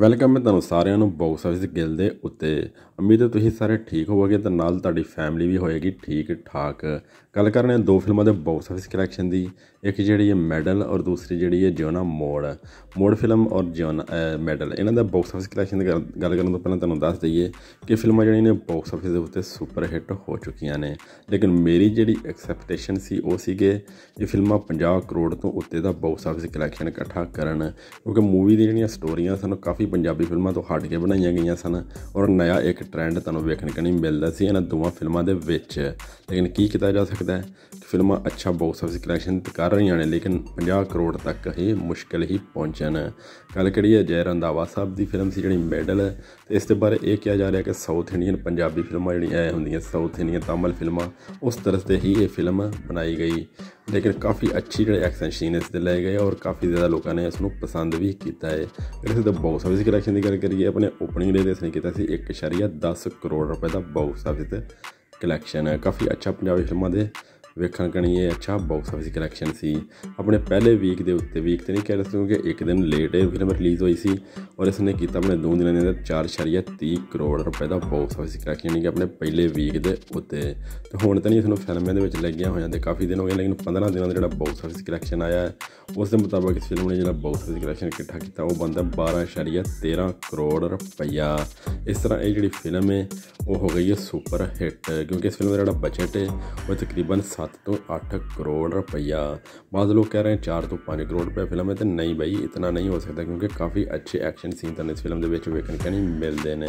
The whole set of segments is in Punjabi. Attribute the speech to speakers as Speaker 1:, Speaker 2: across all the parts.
Speaker 1: ਵੈਲਕਮ ਹੈ ਤੁਹਾਨੂੰ ਸਾਰਿਆਂ ਨੂੰ ਬਾਕਸ ਆਫਿਸ ਗਿਲ ਦੇ ਉੱਤੇ ਉਮੀਦ ਹੈ ਤੁਸੀਂ ਸਾਰੇ ਠੀਕ ਹੋਵੋਗੇ ਤੇ ਨਾਲ ਤੁਹਾਡੀ ਫੈਮਿਲੀ ਵੀ ਹੋਏਗੀ ਠੀਕ ਠਾਕ ਗੱਲ ਕਰਨੇ ਦੋ ਫਿਲਮਾਂ ਦੇ ਬਾਕਸ ਆਫਿਸ ਕਲੈਕਸ਼ਨ ਦੀ ਇੱਕ ਜਿਹੜੀ ਹੈ ਮੈਡਲ ਔਰ ਦੂਸਰੀ ਜਿਹੜੀ ਹੈ ਜਿਉਨਾ ਮੋੜ ਮੋੜ ਫਿਲਮ ਔਰ ਜਿਉਨਾ ਮੈਡਲ ਇਹਨਾਂ ਦਾ ਬਾਕਸ ਆਫਿਸ ਕਲੈਕਸ਼ਨ ਦੀ ਗੱਲ ਕਰਨ ਤੋਂ ਪਹਿਲਾਂ ਤੁਹਾਨੂੰ ਦੱਸ ਦਈਏ ਕਿ ਫਿਲਮਾਂ ਜਿਹੜੀਆਂ ਨੇ ਬਾਕਸ ਆਫਿਸ ਦੇ ਉੱਤੇ ਸੁਪਰ ਹਿੱਟ ਹੋ ਚੁੱਕੀਆਂ ਨੇ ਲੇਕਿਨ ਮੇਰੀ ਜਿਹੜੀ ਐਕਸਪੈਕਟੇਸ਼ਨ ਸੀ ਉਹ ਸੀਗੇ ਇਹ ਫਿਲਮਾਂ 50 ਕਰੋੜ ਤੋਂ ਉੱਤੇ ਦਾ ਬਾਕਸ ਆਫਿਸ ਕਲੈਕਸ਼ਨ ਇਕੱਠਾ ਕਰਨ ਕਿਉਂਕਿ ਮੂਵੀ ਦੀ ਜਿਹੜੀਆਂ ਸਟੋਰੀਆਂ ਸਾਨੂੰ ਕਾਫੀ ਪੰਜਾਬੀ ਫਿਲਮਾਂ ਤੋਂ ਹਟ ਕੇ ਬਣਾਈਆਂ ਗਈਆਂ ਸਨ ਔਰ ਨਇਆ ਇੱਕ ਟ੍ਰੈਂਡ ਤੁਹਾਨੂੰ ਵੇਖਣ ਕਣੀ ਮਿਲਦਾ ਸੀ ਇਹਨਾਂ ਦੋਵਾਂ ਫਿਲਮਾਂ ਦੇ ਵਿੱਚ ਲੇਕਿਨ ਕੀ ਕੀਤਾ ਜਾ ਸਕਦਾ ਹੈ ਕਿ ਫਿਲਮਾਂ ਅੱਛਾ ਬਾਕਸ ਆਫਿਸ ਕਲੈਕਸ਼ਨ ਕਰ ਰਹੀਆਂ ਨੇ ਲੇਕਿਨ 50 ਕਰੋੜ ਤੱਕ ਹੀ ਮੁਸ਼ਕਲ ਹੀ ਪਹੁੰਚਣ ਗੱਲ ਹੈ ਜੈ ਰੰਦਾਵਾ ਸਾਹਿਬ ਦੀ ਫਿਲਮ ਸੀ ਜਿਹੜੀ ਮੈਡਲ ਤੇ ਇਸ ਦੇ ਬਾਰੇ ਇਹ ਕਿਹਾ ਜਾ ਰਿਹਾ ਕਿ ਸਾਊਥ ਇੰਡੀਅਨ ਪੰਜਾਬੀ ਫਿਲਮਾਂ ਜਿਹੜੀਆਂ ਆਏ ਹੁੰਦੀਆਂ ਸਾਊਥ ਇੰਡੀਅਨ ਤਾਮਿਲ ਫਿਲਮਾਂ ਉਸ ਤਰ੍ਹਾਂ ਤੇ ਹੀ ਇਹ ਫਿਲਮ ਬਣਾਈ ਗਈ ਲੇਕਿਨ ਕਾਫੀ ਅੱਛੀ ਜਿਹੜੇ ਐਕਸ਼ਨ ਸੀਨ ਇਸ ਦੇ ਲਏ ਗਏ ਔਰ ਕਾਫੀ ਜ਼ਿਆਦਾ ਲੋਕਾਂ ਨੇ ਇਸ ਨੂੰ ਪਸੰਦ ਵੀ ਕੀਤਾ ਹੈ ਇਸ ਦਾ ਬਾਕਸ ਸਰਵਿਸ ਕਲੈਕਸ਼ਨ ਦੀ ਗੱਲ ਕਰੀਏ ਆਪਣੇ ਓਪਨਿੰਗ ਡੇ ਤੇ ਅਸੀਂ ਕੀਤਾ ਸੀ 1.10 ਕਰੋੜ ਰੁਪਏ ਦਾ ਬਾਕਸ ਆਫਿਸ ਕਲੈਕਸ਼ਨ ਹੈ ਕਾਫੀ ਅੱਛਾ ਪੰਜਾਬੀ ਫਿਲਮਾਂ ਦੇ ਵੇਖਣ ਕਣੀ ਇਹ ਅੱਛਾ ਬਾਕਸ ਆਫਿਸ ਕਲੈਕਸ਼ਨ ਸੀ ਆਪਣੇ ਪਹਿਲੇ ਵੀਕ ਦੇ ਉੱਤੇ ਵੀਕ ਤੇ ਨਹੀਂ ਕਹਿ ਰਹੇ ਕਿ ਇੱਕ ਦਿਨ ਲੇਟ ਇਹ ਫਿਲਮ ਰਿਲੀਜ਼ ਹੋਈ ਸੀ ਔਰ ਇਸ ਨੇ ਕੀਤਾ ਆਪਣੇ ਦੋ ਦਿਨਾਂ ਦੇ ਅੰਦਰ 4.30 ਕਰੋੜ ਰੁਪਏ ਦਾ ਬਾਕਸ ਆਫਿਸ ਕਲੈਕਸ਼ਨ ਯਾਨੀ ਕਿ ਆਪਣੇ ਪਹਿਲੇ ਵੀਕ ਦੇ ਉੱਤੇ ਤੇ ਹੁਣ ਤਾਂ ਨਹੀਂ ਇਸ ਨੂੰ ਫਿਲਮਾਂ ਦੇ ਵਿੱਚ ਲੱਗਿਆ ਹੋਇਆ ਤੇ ਕਾਫੀ ਦਿਨ ਹੋ ਗਏ ਲੇਕਿਨ 15 ਦਿਨਾਂ ਦਾ ਜਿਹੜਾ ਬਾਕਸ ਆਫਿਸ ਕਲੈਕਸ਼ਨ ਆਇਆ ਉਸ ਦੇ ਮੁਤਾਬਕ ਇਸ ਫਿਲਮ ਨੇ ਜਿਹੜਾ ਬਾਕਸ ਆਫਿਸ ਕਲੈਕਸ਼ਨ ਇਕੱਠਾ ਕੀਤਾ ਉਹ ਬੰਦਾ 12.13 ਕਰੋੜ ਰੁਪਏ ਇਸ ਤਰ੍ਹਾਂ ਇਹ ਜਿਹੜੀ ਫਿਲਮ ਹੈ ਉਹ ਹੋ ਗਈ ਹੈ ਸੁਪਰ ਹਿੱਟ ਕਿਉਂਕਿ ਇਸ ਫਿਲਮ ਦਾ ਜਿਹੜਾ ਬਜਟ ਹੈ ਉਹ ਤਕਰੀਬਨ 7 ਤੋਂ 8 ਕਰੋੜ ਰੁਪਇਆ ਬਾਅਦ ਲੋਕ ਕਹਿ ਰਹੇ 4 ਤੋਂ 5 ਕਰੋੜ ਰੁਪਇਆ ਫਿਲਮ ਹੈ ਤੇ ਨਹੀਂ ਭਾਈ ਇਤਨਾ ਨਹੀਂ ਹੋ ਸਕਦਾ ਕਿਉਂਕਿ ਕਾਫੀ ਅੱਛੇ ਐਕਸ਼ਨ ਸੀਨ ਤਾਂ ਇਸ ਫਿਲਮ ਦੇ ਵਿੱਚ ਵੇਖਣ ਨਹੀਂ ਮਿਲਦੇ ਨੇ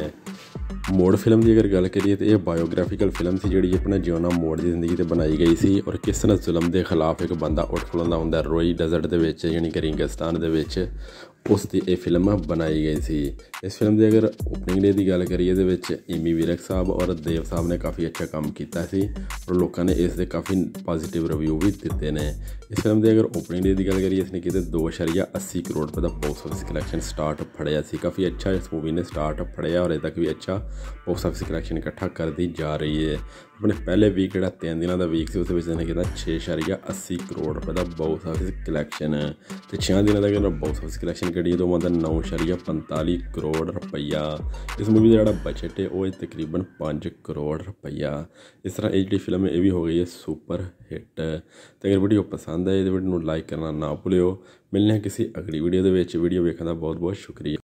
Speaker 1: ਮੋੜ ਫਿਲਮ ਦੀ ਅਗਰ ਗੱਲ ਕਰੀਏ ਤੇ ਇਹ ਬਾਇਓਗ੍ਰਾਫੀਕਲ ਫਿਲਮ ਸੀ ਜਿਹੜੀ ਆਪਣਾ ਜਿਉਣਾ ਮੋੜ ਦੀ ਜ਼ਿੰਦਗੀ ਤੇ ਬਣਾਈ ਗਈ ਸੀ ਔਰ ਕਿਸ ਤਰ੍ਹਾਂ ਜ਼ੁਲਮ ਦੇ ਖਿਲਾਫ ਇੱਕ ਬੰਦਾ ਉੱਠ ਖਲੋਂਦਾ ਹੁੰਦਾ ਰੋਈ ਡੈਜ਼ਰਟ ਦੇ ਵਿੱਚ ਯਾਨੀ ਕਿ ਰਿੰਗਿਸਤਾਨ ਦੇ ਵਿੱਚ ਉਸ ਦੀ ਇਹ ਫਿਲਮ ਬਣਾਈ ਗਈ ਸੀ ਇਸ ਫਿਲਮ ਦੇ ਅਗਰ ਓਪਨਿੰਗ ਡੇ ਦੀ ਗੱਲ ਕਰੀਏ ਦੇ ਵਿੱਚ ਇਮੀ ਵਿਰਕ ਸਾਹਿਬ ਔਰ ਦੇਵ ਸਾਹਿਬ ਨੇ ਕਾਫੀ ਅੱਛਾ ਕੰਮ ਕੀਤਾ ਸੀ ਔਰ ਲੋਕਾਂ ਨੇ ਇਸ ਦੇ ਕਾਫੀ ਪੋਜ਼ਿਟਿਵ ਰਿਵਿਊ ਵੀ ਦਿੱਤੇ ਨੇ ਇਸ ਫਿਲਮ ਦੇ ਅਗਰ ਓਪਨਿੰਗ ਡੇ ਦੀ ਗੱਲ ਕਰੀਏ ਇਸ ਨੇ ਕਿਤੇ 2.80 ਕਰੋੜ ਰੁਪਏ ਦਾ ਬਾਕਸ ਆਫਿਸ ਕਲੈਕਸ਼ਨ ਸਟਾਰਟ ਫੜਿਆ ਸੀ ਕਾਫੀ ਅੱਛਾ ਇਸ ਮੂਵੀ ਨੇ ਸਟਾਰਟ ਫੜਿਆ ਔਰ ਇਹ ਤੱਕ ਵੀ ਅੱਛਾ ਬਾਕਸ ਆਫਿਸ ਕਲੈਕਸ਼ਨ ਇਕੱਠਾ ਕਰਦੀ ਜਾ ਰਹੀ ਹੈ ਆਪਣੇ ਪਹਿਲੇ ਵੀਕ ਜਿਹੜਾ 3 ਦਿਨਾਂ ਦਾ ਵੀਕ ਸੀ ਉਸ ਵਿੱਚ ਇਹਨੇ ਕਿਹਾ 6.80 ਕਰੋੜ ਰੁਪਏ ਦਾ ਬਾਕਸ ਆਫਿਸ ਕਲੈਕਸ਼ਨ ਤੇ 6 ਦਿਨਾਂ ਦਾ ਇਹਦਾ ਬਾਕਸ ਆਫਿਸ ਕਲੈਕਸ਼ਨ ਕਰੀ ਤੋਂ ਮਤਲਬ 9.45 ਕਰੋੜ ਰੁਪਈਆ ਇਸ ਮੂਵੀ ਦਾ ਜਿਹੜਾ ਬਜਟ ਹੈ ਉਹ ਤਕਰੀਬਨ 5 ਕਰੋੜ ਰੁਪਈਆ ਇਸ ਤਰ੍ਹਾਂ ਇਹ ਜਿਹੜੀ ਫਿਲਮ ਹੈ ਇਹ ਵੀ ਹੋ ਗਈ ਹੈ ਸੁਪਰ ਹਿੱਟ ਤੇ ਅਗਰ ਵੀਡੀਓ ਪਸੰਦ ਆਏ ਤਾਂ ਵੀਡੀਓ ਨੂੰ ਲਾਈਕ ਕਰਨਾ ਨਾ ਭੁੱਲਿਓ ਮਿਲਨੇ ਕਿਸੇ ਅਗਲੀ ਵੀਡੀਓ ਦੇ ਵਿੱਚ ਵੀਡੀਓ ਵੇਖਣ ਦਾ ਬਹੁਤ ਬਹੁਤ ਸ਼ੁਕਰੀਆ